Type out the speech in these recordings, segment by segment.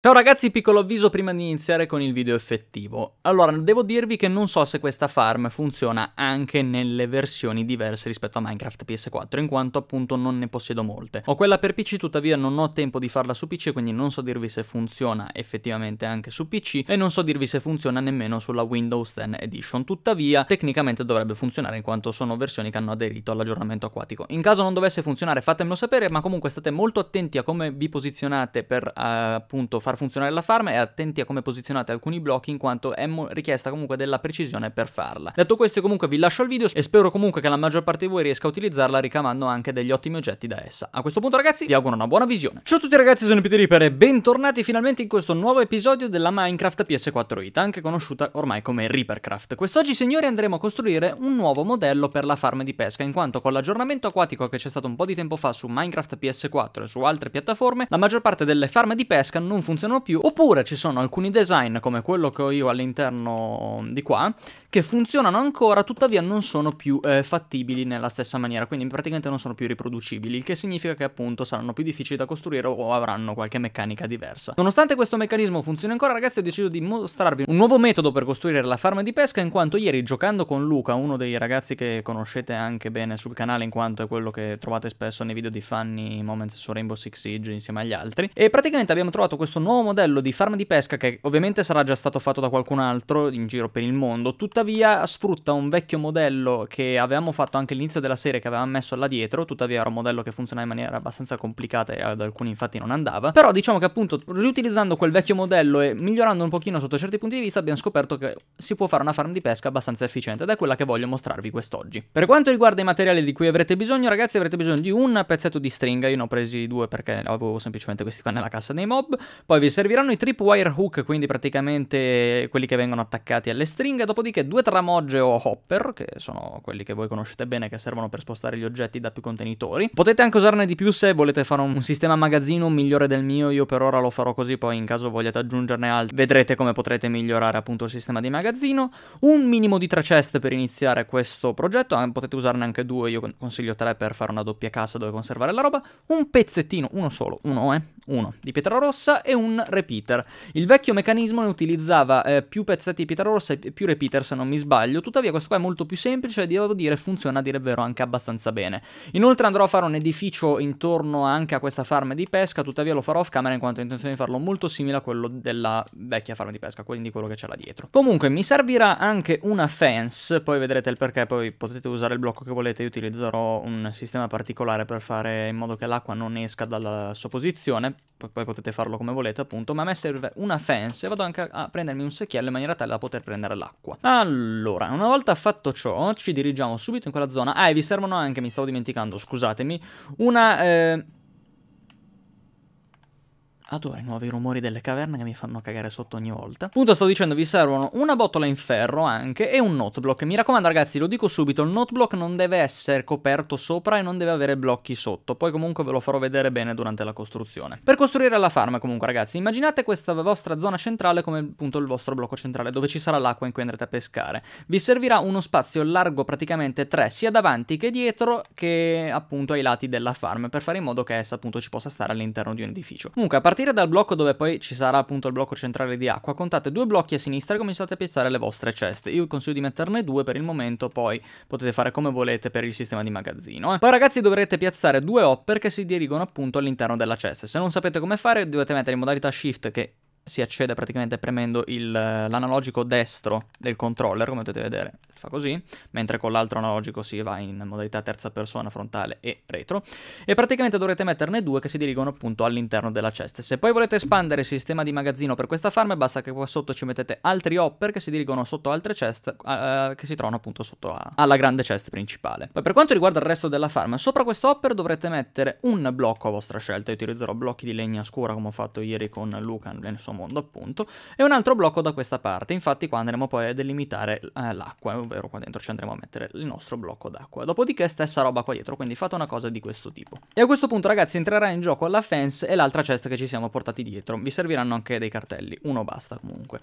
Ciao ragazzi, piccolo avviso prima di iniziare con il video effettivo. Allora, devo dirvi che non so se questa farm funziona anche nelle versioni diverse rispetto a Minecraft PS4, in quanto appunto non ne possiedo molte. Ho quella per PC, tuttavia non ho tempo di farla su PC, quindi non so dirvi se funziona effettivamente anche su PC e non so dirvi se funziona nemmeno sulla Windows 10 Edition. Tuttavia, tecnicamente dovrebbe funzionare in quanto sono versioni che hanno aderito all'aggiornamento acquatico. In caso non dovesse funzionare fatemelo sapere, ma comunque state molto attenti a come vi posizionate per eh, appunto far funzionare la farm e attenti a come posizionate alcuni blocchi in quanto è richiesta comunque della precisione per farla. Detto questo comunque vi lascio il video e spero comunque che la maggior parte di voi riesca a utilizzarla ricamando anche degli ottimi oggetti da essa. A questo punto ragazzi vi auguro una buona visione. Ciao a tutti ragazzi sono Peter Reaper e bentornati finalmente in questo nuovo episodio della Minecraft PS4 Ita anche conosciuta ormai come Reapercraft. Quest'oggi signori andremo a costruire un nuovo modello per la farm di pesca in quanto con l'aggiornamento acquatico che c'è stato un po' di tempo fa su Minecraft PS4 e su altre piattaforme la maggior parte delle farm di pesca non funziona funzionano più, oppure ci sono alcuni design come quello che ho io all'interno di qua, che funzionano ancora, tuttavia non sono più eh, fattibili nella stessa maniera, quindi praticamente non sono più riproducibili, il che significa che appunto saranno più difficili da costruire o avranno qualche meccanica diversa. Nonostante questo meccanismo funzioni ancora, ragazzi, ho deciso di mostrarvi un nuovo metodo per costruire la farma di pesca, in quanto ieri giocando con Luca, uno dei ragazzi che conoscete anche bene sul canale, in quanto è quello che trovate spesso nei video di Fanny Moments su Rainbow Six Siege insieme agli altri, e praticamente abbiamo trovato questo nuovo nuovo modello di farm di pesca che ovviamente sarà già stato fatto da qualcun altro in giro per il mondo, tuttavia sfrutta un vecchio modello che avevamo fatto anche all'inizio della serie che avevamo messo là dietro, tuttavia era un modello che funzionava in maniera abbastanza complicata e ad alcuni infatti non andava, però diciamo che appunto riutilizzando quel vecchio modello e migliorando un pochino sotto certi punti di vista abbiamo scoperto che si può fare una farm di pesca abbastanza efficiente ed è quella che voglio mostrarvi quest'oggi. Per quanto riguarda i materiali di cui avrete bisogno ragazzi avrete bisogno di un pezzetto di stringa, io ne ho presi due perché avevo semplicemente questi qua nella cassa dei mob, poi poi vi serviranno i tripwire hook, quindi praticamente quelli che vengono attaccati alle stringhe, dopodiché due tramogge o hopper, che sono quelli che voi conoscete bene, che servono per spostare gli oggetti da più contenitori. Potete anche usarne di più se volete fare un, sistema magazzino migliore del mio, io per ora lo farò così, poi in caso vogliate aggiungerne altri vedrete come potrete migliorare appunto il sistema di magazzino. Un minimo di tre chest per iniziare questo progetto, potete usarne anche due, io consiglio tre per fare una doppia cassa dove conservare la roba. Un pezzettino, uno solo, uno eh, uno di pietra rossa e un un repeater. Il vecchio meccanismo ne utilizzava eh, più pezzetti di pietra rossa e più repeater se non mi sbaglio, tuttavia questo qua è molto più semplice e devo dire funziona a dire vero anche abbastanza bene. Inoltre andrò a fare un edificio intorno anche a questa farm di pesca, tuttavia lo farò off camera in quanto ho intenzione di farlo molto simile a quello della vecchia farm di pesca, quindi quello che c'è là dietro. Comunque mi servirà anche una fence, poi vedrete il perché, poi potete usare il blocco che volete, io utilizzerò un sistema particolare per fare in modo che l'acqua non esca dalla sua posizione, poi potete farlo come volete solito appunto, ma a me serve una fence e vado anche a prendermi un secchiello in maniera tale da poter prendere l'acqua. Allora, una volta fatto ciò, ci dirigiamo subito in quella zona. Ah, e vi servono anche, mi stavo dimenticando, scusatemi, una... Eh Adoro i nuovi rumori delle caverne che mi fanno cagare sotto ogni volta. Punto sto dicendo, vi servono una botola in ferro anche e un noteblock. Mi raccomando ragazzi, lo dico subito, il noteblock non deve essere coperto sopra e non deve avere blocchi sotto. Poi comunque ve lo farò vedere bene durante la costruzione. Per costruire la farm comunque ragazzi, immaginate questa vostra zona centrale come appunto il vostro blocco centrale, dove ci sarà l'acqua in cui andrete a pescare. Vi servirà uno spazio largo praticamente 3, sia davanti che dietro, che appunto ai lati della farm, per fare in modo che essa appunto ci possa stare all'interno di un edificio. Comunque, a parte partire dal blocco dove poi ci sarà appunto il blocco centrale di acqua, contate due blocchi a sinistra e cominciate a piazzare le vostre ceste. Io vi consiglio di metterne due per il momento, poi potete fare come volete per il sistema di magazzino. Eh. Poi ragazzi dovrete piazzare due hopper che si dirigono appunto all'interno della cesta. Se non sapete come fare dovete mettere in modalità shift che si accede praticamente premendo il, l'analogico destro del controller, come potete vedere, fa così, mentre con l'altro analogico si va in modalità terza persona, frontale e retro, e praticamente dovrete metterne due che si dirigono appunto all'interno della cesta. Se poi volete espandere il sistema di magazzino per questa farm, basta che qua sotto ci mettete altri hopper che si dirigono sotto altre chest eh, che si trovano appunto sotto a, alla grande chest principale. Poi per quanto riguarda il resto della farm, sopra questo hopper dovrete mettere un blocco a vostra scelta, io utilizzerò blocchi di legna scura come ho fatto ieri con Lucan, insomma mondo appunto, e un altro blocco da questa parte, infatti qua andremo poi a delimitare eh, l'acqua, ovvero qua dentro ci andremo a mettere il nostro blocco d'acqua, dopodiché stessa roba qua dietro, quindi fate una cosa di questo tipo. E a questo punto ragazzi entrerà in gioco la fence e l'altra cesta che ci siamo portati dietro, vi serviranno anche dei cartelli, uno basta comunque.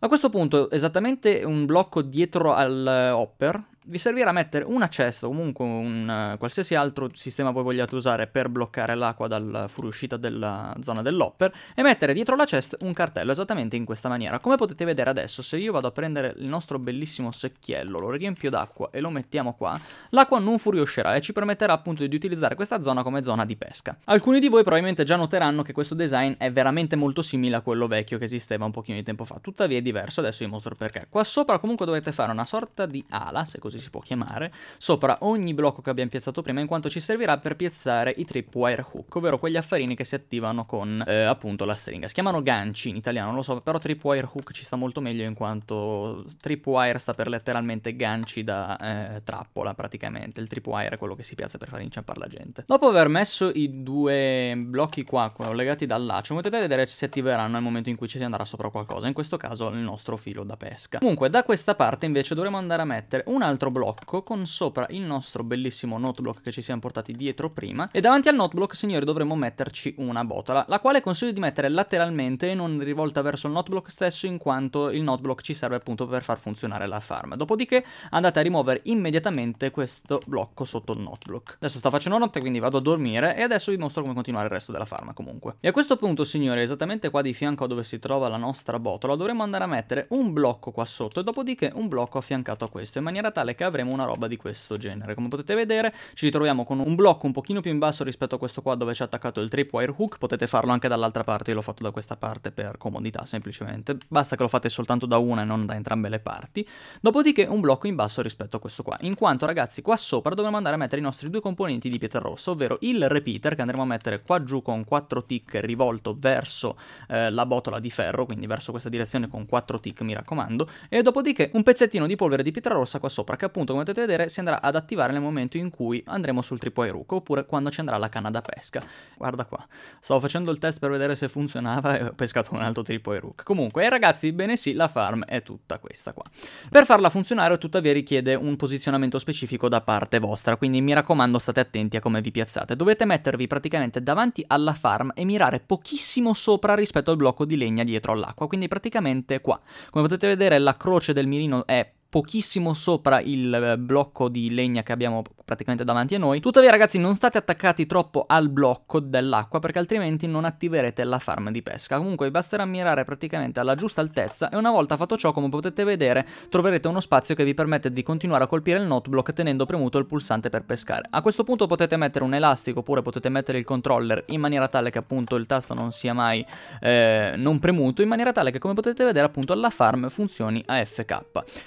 A questo punto esattamente un blocco dietro al eh, hopper vi servirà mettere una cesta o comunque un uh, qualsiasi altro sistema voi vogliate usare per bloccare l'acqua dal fuoriuscita della zona dell'hopper e mettere dietro la chest un cartello esattamente in questa maniera. Come potete vedere adesso, se io vado a prendere il nostro bellissimo secchiello, lo riempio d'acqua e lo mettiamo qua, l'acqua non fuoriuscirà e ci permetterà appunto di utilizzare questa zona come zona di pesca. Alcuni di voi probabilmente già noteranno che questo design è veramente molto simile a quello vecchio che esisteva un pochino di tempo fa, tuttavia è diverso, adesso vi mostro perché. Qua sopra comunque dovete fare una sorta di ala, se così così si può chiamare, sopra ogni blocco che abbiamo piazzato prima in quanto ci servirà per piazzare i tripwire hook, ovvero quegli affarini che si attivano con eh, appunto la stringa. Si chiamano ganci in italiano, non lo so, però tripwire hook ci sta molto meglio in quanto tripwire sta per letteralmente ganci da eh, trappola praticamente, il tripwire è quello che si piazza per far inciampare la gente. Dopo aver messo i due blocchi qua collegati dal laccio, potete vedere se si attiveranno nel momento in cui ci si andrà sopra qualcosa, in questo caso il nostro filo da pesca. Comunque da questa parte invece dovremo andare a mettere un altro altro blocco con sopra il nostro bellissimo notebook che ci siamo portati dietro prima e davanti al notebook signori dovremmo metterci una botola la quale consiglio di mettere lateralmente e non rivolta verso il notebook stesso in quanto il notebook ci serve appunto per far funzionare la farm dopodiché andate a rimuovere immediatamente questo blocco sotto il notebook adesso sta facendo notte quindi vado a dormire e adesso vi mostro come continuare il resto della farm comunque e a questo punto signori esattamente qua di fianco dove si trova la nostra botola dovremmo andare a mettere un blocco qua sotto e dopodiché un blocco affiancato a questo in maniera tale perché avremo una roba di questo genere. Come potete vedere ci ritroviamo con un blocco un pochino più in basso rispetto a questo qua dove c'è attaccato il tripwire hook, potete farlo anche dall'altra parte, io l'ho fatto da questa parte per comodità semplicemente, basta che lo fate soltanto da una e non da entrambe le parti. Dopodiché un blocco in basso rispetto a questo qua, in quanto ragazzi qua sopra dovremo andare a mettere i nostri due componenti di pietra rossa, ovvero il repeater che andremo a mettere qua giù con 4 tick rivolto verso eh, la botola di ferro, quindi verso questa direzione con 4 tick mi raccomando, e dopodiché un pezzettino di polvere di pietra rossa qua sopra che appunto come potete vedere si andrà ad attivare nel momento in cui andremo sul tripo Aeruco oppure quando ci andrà la canna da pesca. Guarda qua, stavo facendo il test per vedere se funzionava e ho pescato un altro tripo Aeruco. Comunque eh, ragazzi, bene sì, la farm è tutta questa qua. Per farla funzionare tuttavia richiede un posizionamento specifico da parte vostra, quindi mi raccomando state attenti a come vi piazzate. Dovete mettervi praticamente davanti alla farm e mirare pochissimo sopra rispetto al blocco di legna dietro all'acqua, quindi praticamente qua. Come potete vedere la croce del mirino è pochissimo sopra il eh, blocco di legna che abbiamo praticamente davanti a noi. Tuttavia ragazzi non state attaccati troppo al blocco dell'acqua perché altrimenti non attiverete la farm di pesca. Comunque vi basterà mirare praticamente alla giusta altezza e una volta fatto ciò come potete vedere troverete uno spazio che vi permette di continuare a colpire il noteblock tenendo premuto il pulsante per pescare. A questo punto potete mettere un elastico oppure potete mettere il controller in maniera tale che appunto il tasto non sia mai eh, non premuto in maniera tale che come potete vedere appunto la farm funzioni a FK.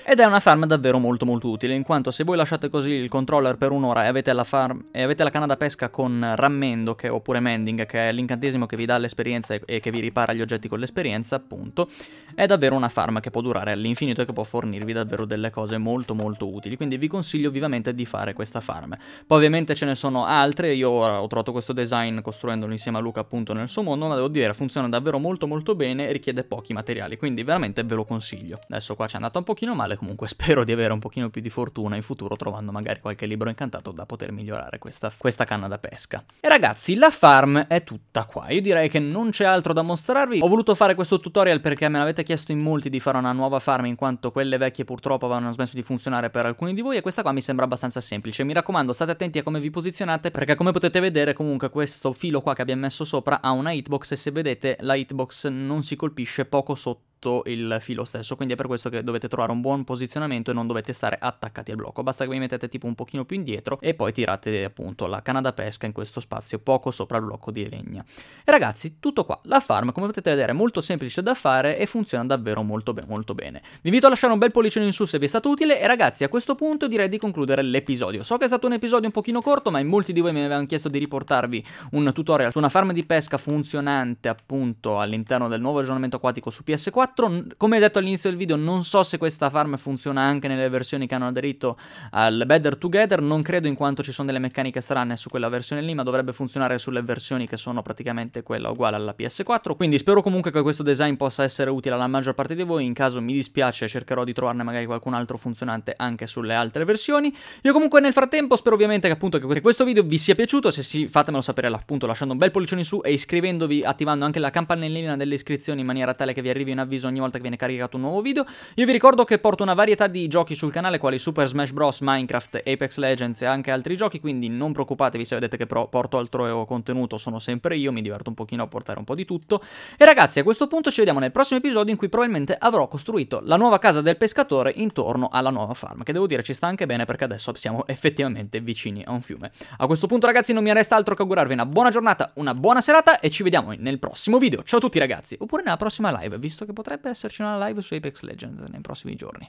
Ed è una farm davvero molto molto utile, in quanto se voi lasciate così il controller per un'ora e avete la, farm, e avete la canna da pesca con rammendo, che, oppure mending, che è l'incantesimo che vi dà l'esperienza e che vi ripara gli oggetti con l'esperienza, appunto, è davvero una farm che può durare all'infinito e che può fornirvi davvero delle cose molto molto utili, quindi vi consiglio vivamente di fare questa farm. Poi ovviamente ce ne sono altre, io ora ho trovato questo design costruendolo insieme a Luca appunto nel suo mondo, ma devo dire funziona davvero molto molto bene e richiede pochi materiali, quindi veramente ve lo consiglio. Adesso qua ci è andato un pochino male, comunque comunque spero di avere un pochino più di fortuna in futuro trovando magari qualche libro incantato da poter migliorare questa, questa canna da pesca. E ragazzi, la farm è tutta qua, io direi che non c'è altro da mostrarvi, ho voluto fare questo tutorial perché me l'avete chiesto in molti di fare una nuova farm in quanto quelle vecchie purtroppo avevano smesso di funzionare per alcuni di voi e questa qua mi sembra abbastanza semplice, mi raccomando state attenti a come vi posizionate perché come potete vedere comunque questo filo qua che abbiamo messo sopra ha una hitbox e se vedete la hitbox non si colpisce poco sotto sotto il filo stesso, quindi è per questo che dovete trovare un buon posizionamento e non dovete stare attaccati al blocco, basta che vi mettete tipo un pochino più indietro e poi tirate appunto la canna da pesca in questo spazio poco sopra il blocco di legna. E ragazzi, tutto qua, la farm come potete vedere è molto semplice da fare e funziona davvero molto, be molto bene. Vi invito a lasciare un bel pollicino in su se vi è stato utile e ragazzi a questo punto direi di concludere l'episodio, so che è stato un episodio un pochino corto ma in molti di voi mi avevano chiesto di riportarvi un tutorial su una farm di pesca funzionante appunto all'interno del nuovo aggiornamento acquatico su PS4 4. Come detto all'inizio del video, non so se questa farm funziona anche nelle versioni che hanno aderito al Better Together, non credo in quanto ci sono delle meccaniche strane su quella versione lì, ma dovrebbe funzionare sulle versioni che sono praticamente quella uguale alla PS4, quindi spero comunque che questo design possa essere utile alla maggior parte di voi, in caso mi dispiace cercherò di trovarne magari qualcun altro funzionante anche sulle altre versioni. Io comunque nel frattempo spero ovviamente che appunto che questo video vi sia piaciuto, se sì fatemelo sapere appunto lasciando un bel pollicione in su e iscrivendovi attivando anche la campanellina delle iscrizioni in maniera tale che vi arrivi un avviso avviso ogni volta che viene caricato un nuovo video. Io vi ricordo che porto una varietà di giochi sul canale, quali Super Smash Bros, Minecraft, Apex Legends e anche altri giochi, quindi non preoccupatevi se vedete che porto altro contenuto, sono sempre io, mi diverto un pochino a portare un po' di tutto. E ragazzi, a questo punto ci vediamo nel prossimo episodio in cui probabilmente avrò costruito la nuova casa del pescatore intorno alla nuova farm, che devo dire ci sta anche bene perché adesso siamo effettivamente vicini a un fiume. A questo punto ragazzi non mi resta altro che augurarvi una buona giornata, una buona serata e ci vediamo nel prossimo video. Ciao a tutti ragazzi, oppure nella prossima live, visto che potrà potrebbe esserci una live su Apex Legends nei prossimi giorni.